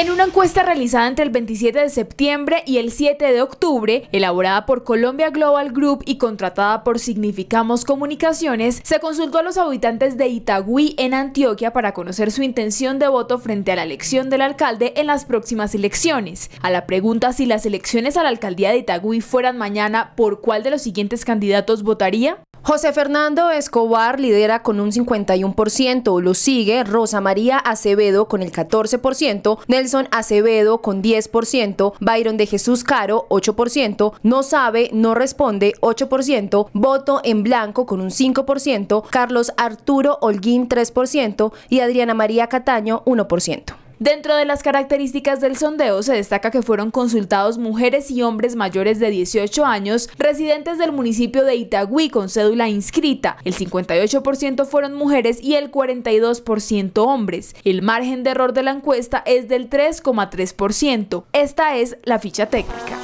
En una encuesta realizada entre el 27 de septiembre y el 7 de octubre, elaborada por Colombia Global Group y contratada por Significamos Comunicaciones, se consultó a los habitantes de Itagüí en Antioquia para conocer su intención de voto frente a la elección del alcalde en las próximas elecciones. A la pregunta si las elecciones a la alcaldía de Itagüí fueran mañana, ¿por cuál de los siguientes candidatos votaría? José Fernando Escobar lidera con un 51%, lo sigue Rosa María Acevedo con el 14%, Nelson Acevedo con 10%, Byron de Jesús Caro 8%, No sabe, no responde 8%, Voto en blanco con un 5%, Carlos Arturo Holguín 3% y Adriana María Cataño 1%. Dentro de las características del sondeo se destaca que fueron consultados mujeres y hombres mayores de 18 años residentes del municipio de Itagüí con cédula inscrita. El 58% fueron mujeres y el 42% hombres. El margen de error de la encuesta es del 3,3%. Esta es la ficha técnica.